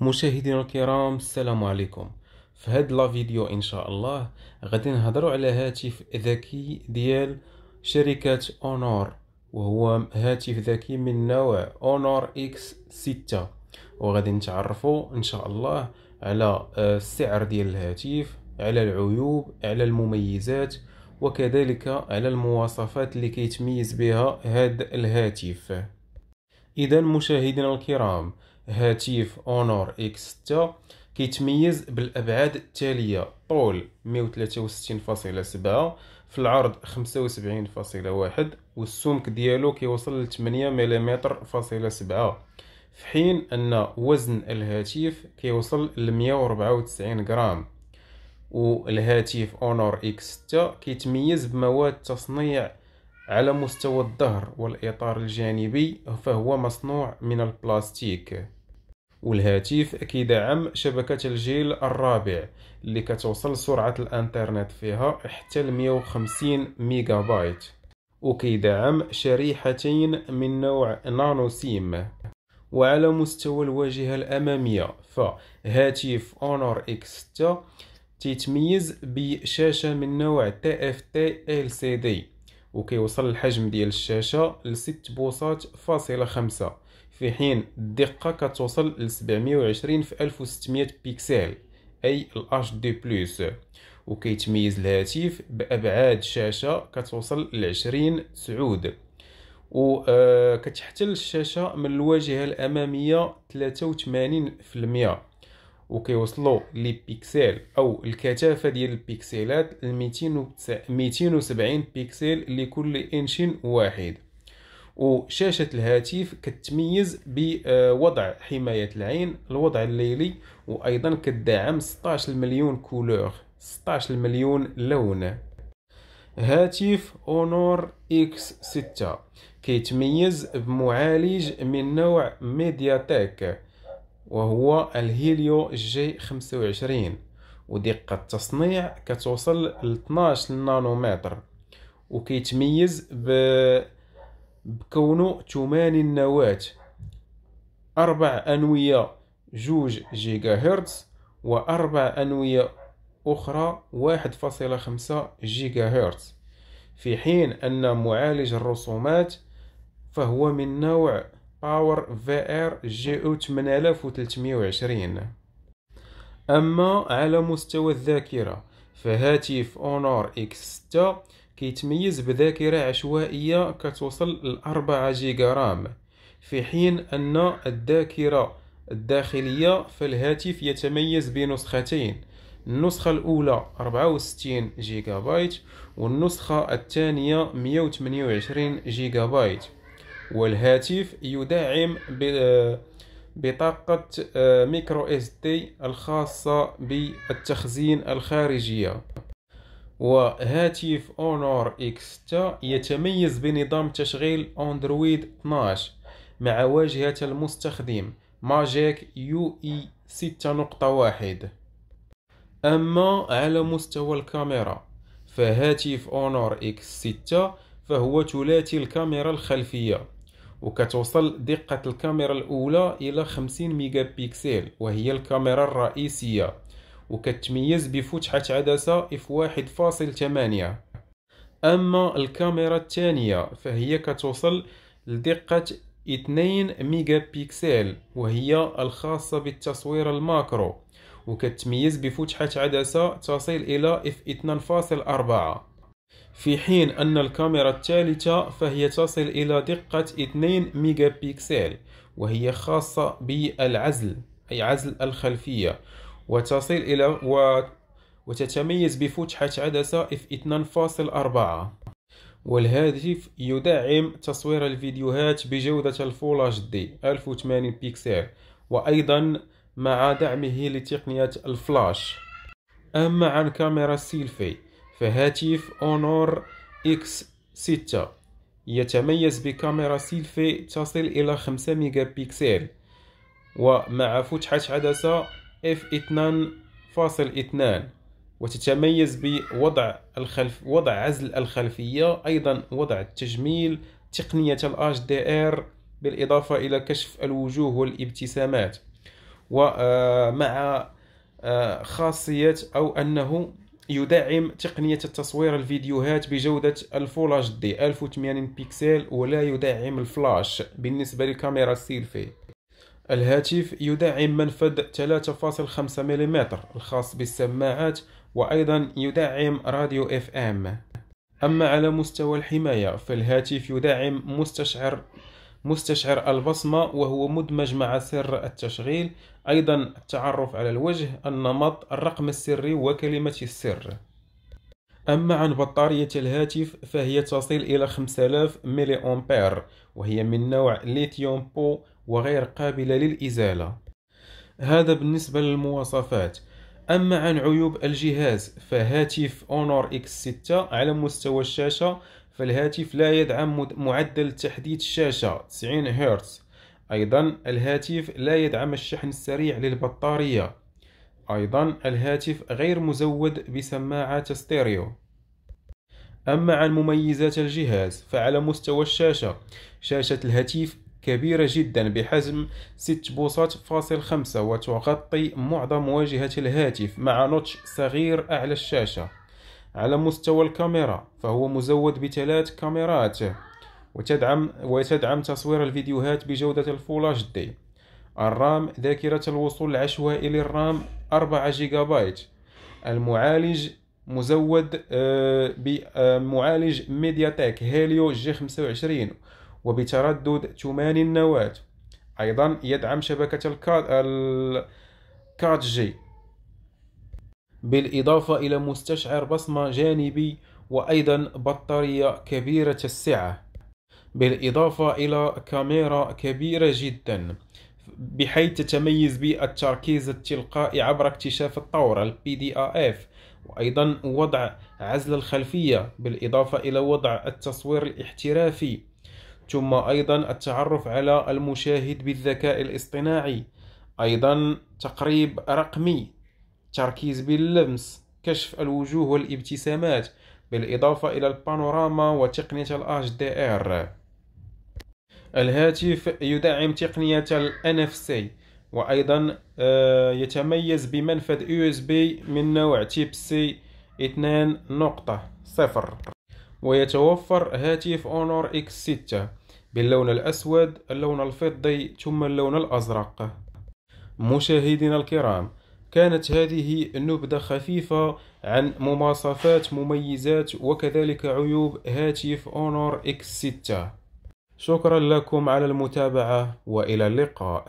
مشاهدينا الكرام السلام عليكم في هاد لا فيديو ان شاء الله غادي نهضروا على هاتف ذكي ديال شركه اونور وهو هاتف ذكي من نوع اونور اكس 6 وغادي نتعرفوا ان شاء الله على آه، السعر ديال الهاتف على العيوب على المميزات وكذلك على المواصفات اللي كيتميز بها هذا الهاتف اذا مشاهدينا الكرام هاتف اونور اكس 6 كيتميز بالابعاد التاليه طول 163.7 في العرض 75.1 والسمك ديالو كيوصل ل 8 ملم.7 في حين ان وزن الهاتف كيوصل ل 194 غرام والهاتف اونور اكس 6 كيتميز بمواد تصنيع على مستوى الظهر والاطار الجانبي فهو مصنوع من البلاستيك والهاتف كيدعم شبكة الجيل الرابع اللي كتوصل سرعة الانترنت فيها حتى ل 150 ميجا بايت وكيدعم شريحتين من نوع نانو سيم وعلى مستوى الواجهة الأمامية فهاتف اونور اكس 6 تيتميز بشاشة من نوع تي اف تي ال سي دي وكيوصل الحجم ديال الشاشة لست بوصات فاصلة خمسة في حين الدقة كتوصل ل 720 في 1600 بيكسل أي ال HD بلس وكيتميز الهاتف بأبعاد شاشة كتوصل ل 20 سعود و آه، كتحتل الشاشة من الواجهة الأمامية 83% وكيوصلوا لي بيكسل او الكثافه ديال البيكسلات ل 270 بيكسل لكل انش واحد وشاشة الهاتف كتميز بوضع حماية العين الوضع الليلي وأيضا كتدعم 16 مليون كولور 16 مليون لون هاتف اونور اكس 6 كيتميز بمعالج من نوع ميدياتيك وهو الهيليو جي 25 ودقة التصنيع كتوصل ل 12 نانومتر وكيتميز ب... بكونه 8 نواة أربع أنوية جوج جيجا هرتز وأربع أنوية أخرى 1.5 جيجا هرتز في حين أن معالج الرسومات فهو من نوع باور في ار جي او 8320 اما على مستوى الذاكره فهاتف اونور اكس 6 كيتميز بذاكره عشوائيه كتوصل ل 4 جيجا رام في حين ان الذاكره الداخليه فالهاتف يتميز بنسختين النسخة الأولى 64 جيجا بايت والنسخة الثانية 128 جيجا بايت والهاتف يدعم بطاقة آه، ميكرو اس دي الخاصة بالتخزين الخارجية وهاتف اونور اكس 6 يتميز بنظام تشغيل اندرويد 12 مع واجهة المستخدم ماجيك يو اي 6.1 أما على مستوى الكاميرا فهاتف اونور اكس 6 فهو ثلاثي الكاميرا الخلفية وكتوصل دقة الكاميرا الأولى إلى 50 ميجا بيكسل وهي الكاميرا الرئيسية وكتميز بفتحة عدسة اف 1.8 أما الكاميرا الثانية فهي كتوصل لدقة 2 ميجا بيكسل وهي الخاصة بالتصوير الماكرو وكتميز بفتحة عدسة تصل إلى f2.4 في حين أن الكاميرا الثالثة فهي تصل إلى دقة 2 ميجا بيكسل وهي خاصة بالعزل أي عزل الخلفية وتصل إلى و... وتتميز بفتحة عدسة f2.4 والهاتف يدعم تصوير الفيديوهات بجودة الفول اتش دي 1080 بيكسل وأيضا مع دعمه لتقنية الفلاش أما عن كاميرا السيلفي فهاتف أونور إكس 6 يتميز بكاميرا سيلفي تصل إلى 5 ميجا بيكسل ومع فتحة عدسة f2.2 وتتميز بوضع الخلف وضع عزل الخلفية أيضا وضع التجميل تقنية ال HDR بالإضافة إلى كشف الوجوه والابتسامات ومع آه، آه، خاصية أو أنه يدعم تقنية التصوير الفيديوهات بجودة الفول اتش دي 1080 بيكسل ولا يدعم الفلاش بالنسبة لكاميرا السيلفي الهاتف يدعم منفذ 3.5 ملم الخاص بالسماعات وأيضا يدعم راديو اف ام أما على مستوى الحماية فالهاتف يدعم مستشعر مستشعر البصمة وهو مدمج مع سر التشغيل أيضا التعرف على الوجه النمط الرقم السري وكلمة السر أما عن بطارية الهاتف فهي تصل إلى 5000 ملي أمبير وهي من نوع ليثيوم بو وغير قابلة للإزالة هذا بالنسبة للمواصفات أما عن عيوب الجهاز فهاتف أونور X6 على مستوى الشاشة فالهاتف لا يدعم معدل تحديد الشاشة 90 هرتز أيضا الهاتف لا يدعم الشحن السريع للبطارية أيضا الهاتف غير مزود بسماعة ستيريو أما عن مميزات الجهاز فعلى مستوى الشاشة شاشة الهاتف كبيرة جدا بحجم 6 بوصات فاصل 5 وتغطي معظم واجهة الهاتف مع نوتش صغير أعلى الشاشة على مستوى الكاميرا فهو مزود بثلاث كاميرات وتدعم وتدعم تصوير الفيديوهات بجودة الفول اتش دي الرام ذاكرة الوصول العشوائي للرام 4 جيجا بايت المعالج مزود بمعالج ميديا تك هيليو جي 25 وبتردد 8 نواة أيضا يدعم شبكة الكاد جي بالإضافة إلى مستشعر بصمة جانبي وأيضا بطارية كبيرة السعة بالإضافة إلى كاميرا كبيرة جدا بحيث تتميز بالتركيز التلقائي عبر اكتشاف الطور البي دي اف وأيضا وضع عزل الخلفية بالإضافة إلى وضع التصوير الاحترافي ثم أيضا التعرف على المشاهد بالذكاء الاصطناعي أيضا تقريب رقمي التركيز باللمس كشف الوجوه والابتسامات بالإضافة إلى البانوراما وتقنية الـ HDR الهاتف يدعم تقنية الـ NFC وأيضا آه، يتميز بمنفذ USB من نوع تيب سي 2.0 ويتوفر هاتف Honor x 6 باللون الأسود اللون الفضي ثم اللون الأزرق مشاهدينا الكرام كانت هذه نبذة خفيفة عن مواصفات مميزات وكذلك عيوب هاتف اونور اكس 6 شكرا لكم على المتابعة والى اللقاء